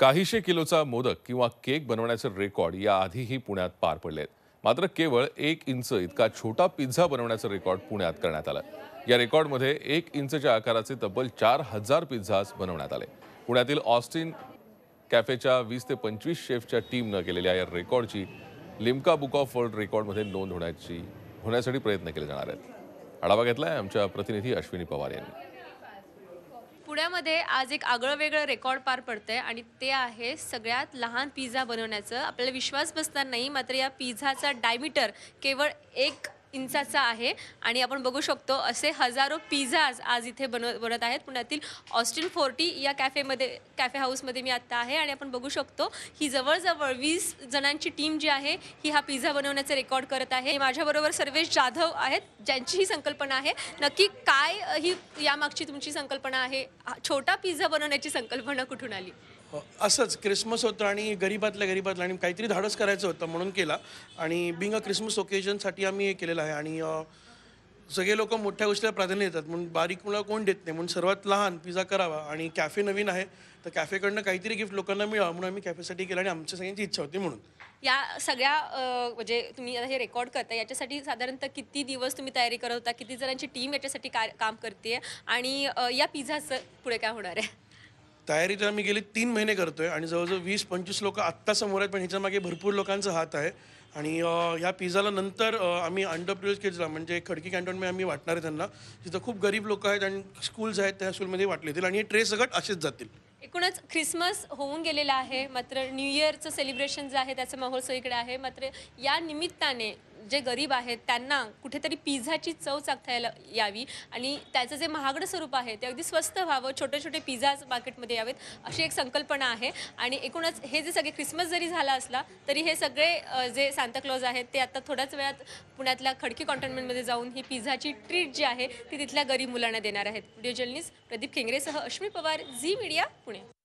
काहीशे किलोचा मोदक किंवा केक बनवण्याचे रेकॉर्ड याआधीही पुण्यात पार पडले आहेत मात्र केवळ एक इंच इतका छोटा पिझ्झा बनवण्याचं रेकॉर्ड पुण्यात करण्यात आलं या रेकॉर्डमध्ये एक इंचच्या आकाराचे तब्बल चार हजार पिझ्झाज बनवण्यात आले पुण्यातील ऑस्टिन कॅफेच्या वीस ते पंचवीस शेफच्या टीमनं केलेल्या या रेकॉर्डची लिमका बुक ऑफ वर्ल्ड रेकॉर्डमध्ये नोंद होण्याची होण्यासाठी प्रयत्न केले जाणार आहेत आढावा घेतला आहे आमच्या प्रतिनिधी अश्विनी पवार यांनी पुण्यामध्ये आज एक आगळं वेगळं रेकॉर्ड पार पडतंय आणि ते आहे सगळ्यात लहान पिझ्झा बनवण्याचं आपल्याला विश्वास बसणार नाही मात्र या पिझ्झाचा डायमीटर केवळ एक इंचाचा आहे आणि आपण बघू शकतो असे हजारो पिझ्झाज आज इथे बनव बनत आहेत पुण्यातील ऑस्टिन फोर्टी या कॅफेमध्ये कॅफे हाऊसमध्ये मी आत्ता आहे आणि आपण बघू शकतो ही जवळजवळ वीस जणांची टीम जी आहे ही हा पिझ्झा बनवण्याचं रेकॉर्ड करत आहे माझ्याबरोबर सर्वेश जाधव आहेत ज्यांची ही संकल्पना आहे नक्की काय ही यामागची तुमची संकल्पना आहे छोटा पिझ्झा बनवण्याची संकल्पना कुठून आली असंच क्रिसमस होतं आणि गरीबातल्या गरीबातलं आणि काहीतरी धाडस करायचं होतं म्हणून केला आणि बिंग अ क्रिसमस ओकेजनसाठी आम्ही हे केलेलं आहे आणि सगळे लोक मोठ्या गोष्टीला प्राधान्य देतात म्हणून बारीक मुलं कोण देत नाही म्हणून सर्वात लहान पिझ्झा करावा आणि कॅफे नवीन आहे तर कॅफेकडनं काहीतरी गिफ्ट लोकांना मिळावं म्हणून आम्ही कॅफेसाठी केलं आणि आमच्या सगळ्यांची इच्छा होती म्हणून या सगळ्या म्हणजे तुम्ही हे रेकॉर्ड करता याच्यासाठी साधारणतः किती दिवस तुम्ही तयारी करत होता किती जणांची टीम याच्यासाठी काय काम करते आणि या पिझ्झाचं पुढे काय होणार आहे तयारी तर आम्ही गेली तीन महिने करतो आहे आणि जवळजवळ वीस पंचवीस लोक आत्ता समोर आहेत पण ह्याच्या मागे भरपूर लोकांचा हात आहे आणि ह्या पिझ्झाला नंतर आम्ही अंडर केला म्हणजे खडकी कॅन्टॉनमध्ये आम्ही वाटणार आहे त्यांना जिथं खूप गरीब लोक आहेत आणि स्कूल्स आहेत त्या स्कूलमध्ये वाटले जातील आणि हे ट्रे सगळं असेच जातील एकूणच ख्रिसमस होऊन गेलेला आहे मात्र न्यू इयरचं सेलिब्रेशन जे आहे त्याचं माहोल सगळीकडे आहे मात्र या निमित्ताने जे गरीब आहेत त्यांना कुठेतरी पिझ्झाची चव चाखता यावी आणि त्याचं जे महागडं स्वरूप आहे ते अगदी स्वस्त व्हावं छोटे छोटे पिझ्झाज मार्केटमध्ये यावेत अशी एक संकल्पना आहे आणि एकूणच हे जे सगळे ख्रिसमस जरी झाला असला तरी हे सगळे जे सांताक्लॉज आहेत ते आता थोड्याच वेळात पुण्यातल्या खडकी कॉन्टॉनमेंटमध्ये जाऊन ही पिझ्झाची ट्रीट जी आहे ती तिथल्या गरीब मुलांना देणार आहेत व्हिडिओ जर्नलिस्ट प्रदीप खेंगरेसह अश्मी पवार झी मीडिया पुणे